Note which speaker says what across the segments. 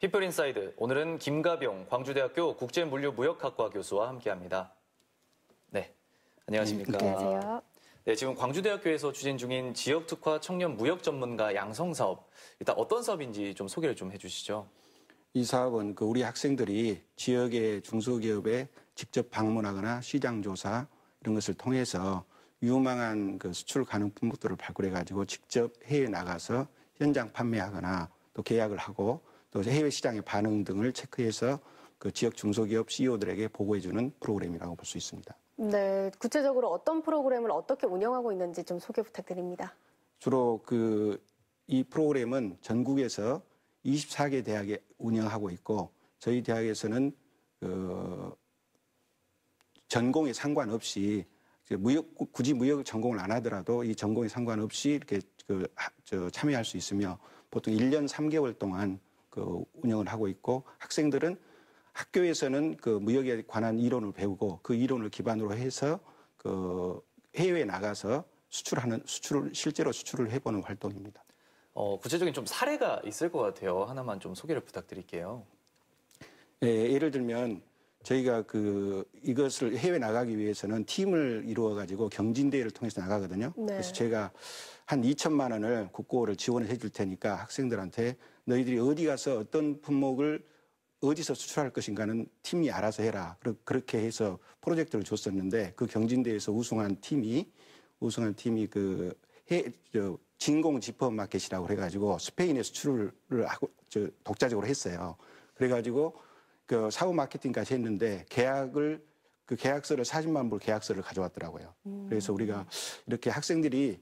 Speaker 1: 피플 인사이드 오늘은 김가병 광주대학교 국제물류무역학과 교수와 함께합니다. 네, 안녕하십니까? 네, 안녕하세요. 네, 지금 광주대학교에서 추진 중인 지역특화 청년 무역 전문가 양성 사업 일단 어떤 사업인지 좀 소개를
Speaker 2: 좀 해주시죠. 이 사업은 그 우리 학생들이 지역의 중소기업에 직접 방문하거나 시장 조사 이런 것을 통해서 유망한 그 수출 가능 품목들을 발굴해 가지고 직접 해외 나가서 현장 판매하거나 또 계약을 하고 또 해외 시장의 반응 등을 체크해서 그 지역 중소기업 CEO들에게 보고해주는 프로그램이라고 볼 수 있습니다.
Speaker 1: 네, 구체적으로 어떤 프로그램을 어떻게 운영하고 있는지 좀 소개 부탁드립니다.
Speaker 2: 주로 그 이 프로그램은 전국에서 24개 대학에 운영하고 있고 저희 대학에서는 그 전공에 상관없이 무역 굳이 무역 전공을 안 하더라도 이 전공에 상관없이 이렇게 그 참여할 수 있으며 보통 1년 3개월 동안 그 운영을 하고 있고 학생들은 학교에서는 그 무역에 관한 이론을 배우고 그 이론을 기반으로 해서 그 해외에 나가서 수출하는 수출을 실제로 수출을 해보는 활동입니다.
Speaker 1: 어, 구체적인 좀 사례가 있을 것 같아요. 하나만 좀 소개를 부탁드릴게요.
Speaker 2: 예, 예를 들면 저희가 그 이것을 해외 나가기 위해서는 팀을 이루어 가지고 경진대회를 통해서 나가거든요. 네. 그래서 제가 한 2천만 원을 국고를 지원해 줄 테니까 학생들한테 너희들이 어디 가서 어떤 품목을 어디서 수출할 것인가는 팀이 알아서 해라. 그렇게 해서 프로젝트를 줬었는데 그 경진대에서 우승한 팀이 우승한 팀이 그 해, 저, 진공 지퍼 마켓이라고 해가지고 스페인에 수출을 하고 저, 독자적으로 했어요. 그래가지고 그 사후 마케팅까지 했는데 계약을 그 계약서를 사진만 불 계약서를 가져왔더라고요. 음. 그래서 우리가 이렇게 학생들이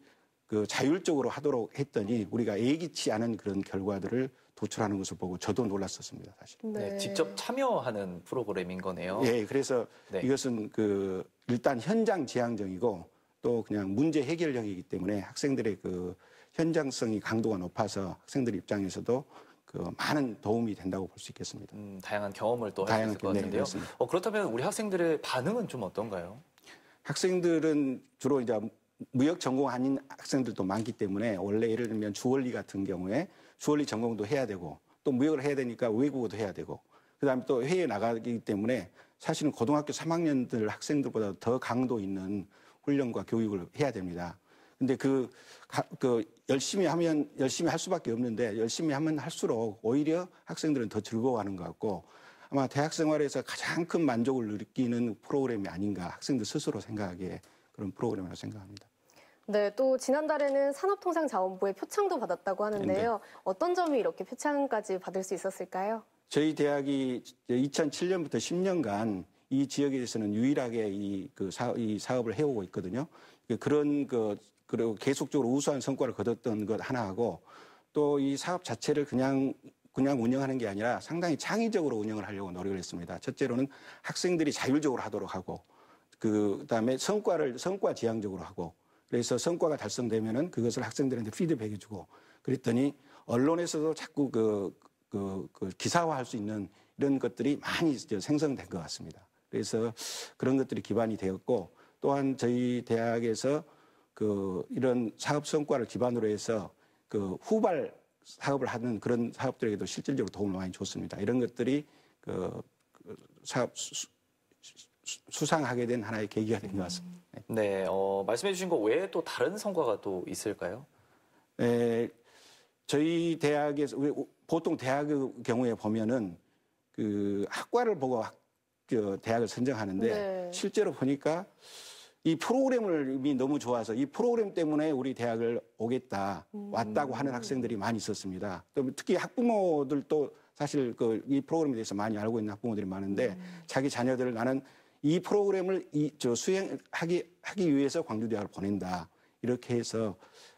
Speaker 2: 그 자율적으로 하도록 했더니 우리가 예기치 않은 그런 결과들을 도출하는 것을 보고 저도 놀랐었습니다, 사실.
Speaker 1: 네. 네, 직접 참여하는 프로그램인 거네요.
Speaker 2: 예, 네, 그래서 이것은 그 일단 현장 지향적이고 또 그냥 문제 해결형이기 때문에 학생들의 그 현장성이 강도가 높아서 학생들 입장에서도 그 많은 도움이 된다고 볼 수 있겠습니다. 음, 다양한 경험을 또 다양한 할수을것 네, 같은데요. 어, 그렇다면 우리 학생들의 반응은 좀 어떤가요? 학생들은 주로 이제 무역 전공 아닌 학생들도 많기 때문에 원래 예를 들면 주얼리 같은 경우에 주얼리 전공도 해야 되고 또 무역을 해야 되니까 외국어도 해야 되고 그다음에 또해외 나가기 때문에 사실은 고등학교 3학년들 학생들보다 더 강도 있는 훈련과 교육을 해야 됩니다. 근데 그, 그 열심히 하면 열심히 할 수밖에 없는데 열심히 하면 할수록 오히려 학생들은 더 즐거워하는 것 같고 아마 대학 생활에서 가장 큰 만족을 느끼는 프로그램이 아닌가 학생들 스스로 생각하기에 그런 프로그램이라고 생각합니다.
Speaker 1: 네, 또 지난달에는 산업통상자원부의 표창도 받았다고 하는데요. 네. 어떤 점이 이렇게 표창까지 받을 수 있었을까요?
Speaker 2: 저희 대학이 2007년부터 10년간 이 지역에 서는 유일하게 이, 그 사, 이 사업을 해오고 있거든요. 그 그런 그, 그리고 계속적으로 우수한 성과를 거뒀던 것 하나하고 또 이 사업 자체를 그냥 그냥 운영하는 게 아니라 상당히 창의적으로 운영을 하려고 노력을 했습니다. 첫째로는 학생들이 자율적으로 하도록 하고 그 다음에 성과를 성과 지향적으로 하고 그래서 성과가 달성되면은 그것을 학생들한테 피드백해 주고 그랬더니 언론에서도 자꾸 그, 그, 그 기사화할 수 있는 이런 것들이 많이 생성된 것 같습니다. 그래서 그런 것들이 기반이 되었고 또한 저희 대학에서 그 이런 사업 성과를 기반으로 해서 그 후발 사업을 하는 그런 사업들에게도 실질적으로 도움을 많이 줬습니다. 이런 것들이 그, 그 사업 수, 수, 수상하게 된 하나의 계기가 된 것 같습니다.
Speaker 1: 네, 어, 말씀해 주신 거 외에 또 다른 성과가
Speaker 2: 또 있을까요? 에, 저희 대학에서 보통 대학의 경우에 보면은 그 학과를 보고 학, 대학을 선정하는데 네. 실제로 보니까 이 프로그램을 이미 너무 좋아서 이 프로그램 때문에 우리 대학을 오겠다 음. 왔다고 하는 학생들이 많이 있었습니다. 또 특히 학부모들도 사실 그 이 프로그램에 대해서 많이 알고 있는 학부모들이 많은데 음. 자기 자녀들을 나는 이 프로그램을 이, 저 수행하기 하기 위해서 광주대학을 보낸다. 이렇게 해서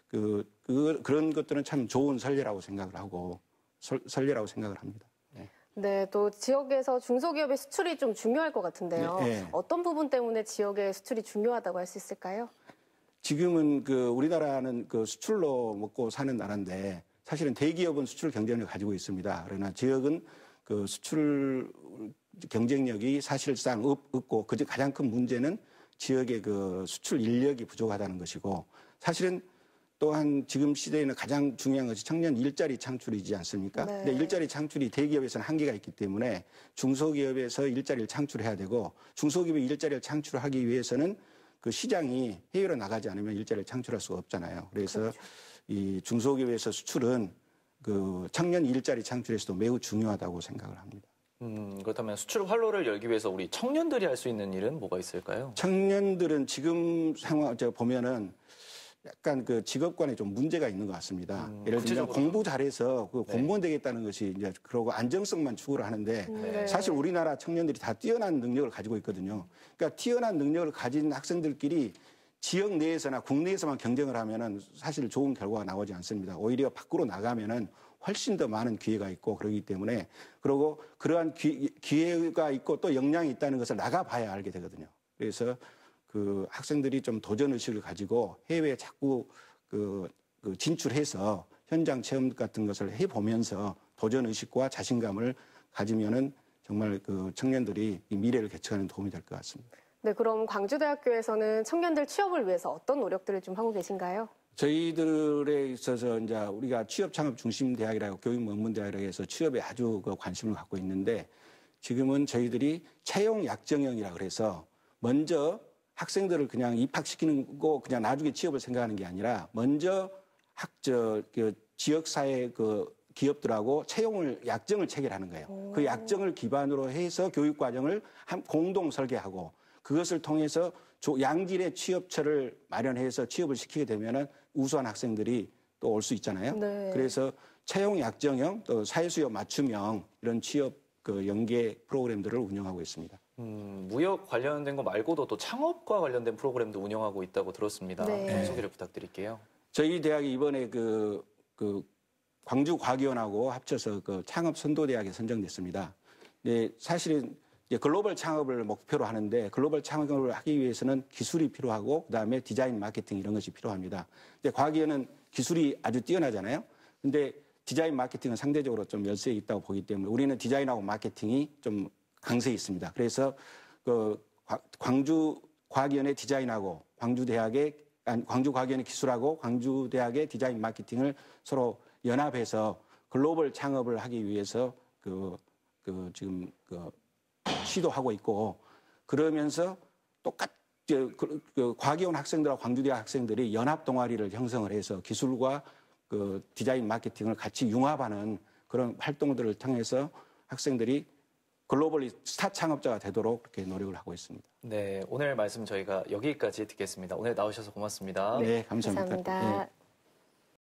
Speaker 2: 그, 그 그런 것들은 참 좋은 설례라고 생각을 하고 설, 선례라고 생각을 합니다.
Speaker 1: 네. 네, 또 지역에서 중소기업의 수출이 좀 중요할 것 같은데요. 네, 네. 어떤 부분 때문에 지역의 수출이 중요하다고 할 수 있을까요?
Speaker 2: 지금은 그 우리나라는 그 수출로 먹고 사는 나라인데 사실은 대기업은 수출 경쟁력을 가지고 있습니다. 그러나 지역은 그 수출 경쟁력이 사실상 없고 그저 가장 큰 문제는 지역의 그 수출 인력이 부족하다는 것이고 사실은 또한 지금 시대에는 가장 중요한 것이 청년 일자리 창출이지 않습니까? 네. 근데 일자리 창출이 대기업에서는 한계가 있기 때문에 중소기업에서 일자리를 창출해야 되고 중소기업이 일자리를 창출하기 위해서는 그 시장이 해외로 나가지 않으면 일자리를 창출할 수가 없잖아요. 그래서 그렇죠. 이 중소기업에서 수출은 그 청년 일자리 창출에서도 매우 중요하다고 생각을 합니다.
Speaker 1: 음, 그렇다면 수출 활로를 열기 위해서 우리 청년들이 할 수 있는 일은 뭐가 있을까요?
Speaker 2: 청년들은 지금 상황 제가 보면은 약간 그 직업관에 좀 문제가 있는 것 같습니다. 음, 예를 들면 공부 잘해서 그 네. 공무원 네. 되겠다는 것이 이제 그러고 안정성만 추구를 하는데 음, 네. 네. 사실 우리나라 청년들이 다 뛰어난 능력을 가지고 있거든요. 그러니까 뛰어난 능력을 가진 학생들끼리 지역 내에서나 국내에서만 경쟁을 하면은 사실 좋은 결과가 나오지 않습니다. 오히려 밖으로 나가면은 훨씬 더 많은 기회가 있고 그러기 때문에 그리고 그러한 기, 회가 있고 또 역량이 있다는 것을 나가봐야 알게 되거든요. 그래서 그 학생들이 좀 도전 의식을 가지고 해외에 자꾸 그, 그 진출해서 현장 체험 같은 것을 해 보면서 도전 의식과 자신감을 가지면은 정말 그 청년들이 미래를 개척하는 도움이 될 것 같습니다.
Speaker 1: 네, 그럼 광주대학교에서는 청년들 취업을 위해서 어떤 노력들을 좀 하고 계신가요?
Speaker 2: 저희들에 있어서 이제 우리가 취업 창업 중심 대학이라고 교육 문문 대학이라고 해서 취업에 아주 그 관심을 갖고 있는데 지금은 저희들이 채용 약정형이라 그래서 먼저 학생들을 그냥 입학시키는 거 그냥 나중에 취업을 생각하는 게 아니라 먼저 학저 그 지역 사회 그 기업들하고 채용을 약정을 체결하는 거예요. 그 오. 그 약정을 기반으로 해서 교육 과정을 한 공동 설계하고 그것을 통해서 양질의 취업처를 마련해서 취업을 시키게 되면은 우수한 학생들이 또 올 수 있잖아요. 네. 그래서 채용 약정형 또 사회수요 맞춤형 이런 취업 그 연계 프로그램들을 운영하고 있습니다. 음, 무역
Speaker 1: 관련된 거 말고도 또 창업과 관련된 프로그램도 운영하고 있다고 들었습니다. 네. 네 소개를 부탁드릴게요.
Speaker 2: 저희 대학이 이번에 그, 그 광주과기원하고 합쳐서 그 창업 선도대학에 선정됐습니다. 네, 사실은 글로벌 창업을 목표로 하는데 글로벌 창업을 하기 위해서는 기술이 필요하고 그다음에 디자인 마케팅 이런 것이 필요합니다. 근데 과학에는 기술이 아주 뛰어나잖아요. 근데 디자인 마케팅은 상대적으로 좀열세 있다고 보기 때문에 우리는 디자인하고 마케팅이 좀 강세에 있습니다. 그래서 그 광주 과학위원회 디자인하고 광주대학의 광주 과학위원회 기술하고 광주대학의 디자인 마케팅을 서로 연합해서 글로벌 창업을 하기 위해서 그, 그 지금 그 시도하고 있고 그러면서 똑같 그, 그 과기원 학생들과 광주대 학생들이 연합 동아리를 형성을 해서 기술과 그 디자인 마케팅을 같이 융합하는 그런 활동들을 통해서 학생들이 글로벌 스타 창업자가 되도록 그렇게 노력을 하고 있습니다.
Speaker 1: 네, 오늘 말씀 저희가 여기까지 듣겠습니다. 오늘 나오셔서 고맙습니다. 네, 감사합니다. 감사합니다. 네.